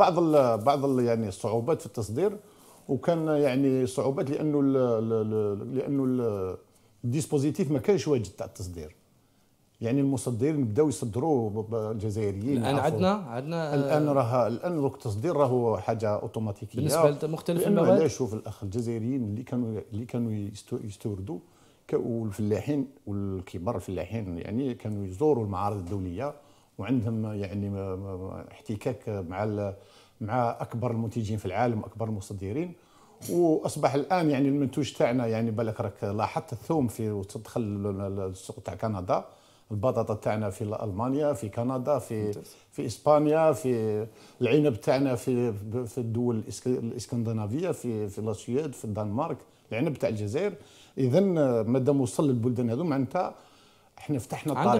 بعض الـ بعض الـ يعني الصعوبات في التصدير وكان يعني صعوبات لانه الـ لانه الديسبوزيتيف ما كانش واجد تاع التصدير يعني المصدرين بداو يصدروا الجزائريين الان عندنا عندنا الان راه الان التصدير راهو حاجه اوتوماتيكيه بالنسبه لمختلف المواد شوف الاخ الجزائريين اللي كانوا اللي كانوا يستوردوا والفلاحين والكبار الفلاحين يعني كانوا يزوروا المعارض الدوليه وعندهم يعني احتكاك مع مع اكبر المنتجين في العالم واكبر المصدرين واصبح الان يعني المنتوج تاعنا يعني بالك راك لاحظت الثوم في تدخل السوق تاع كندا البطاطا تاعنا في المانيا في كندا في في اسبانيا في العنب تاعنا في في الدول الاسكندنافيه في في السويد في الدنمارك العنب تاع الجزائر اذا مادام وصل للبلدان هذو معناتها احنا فتحنا الطريق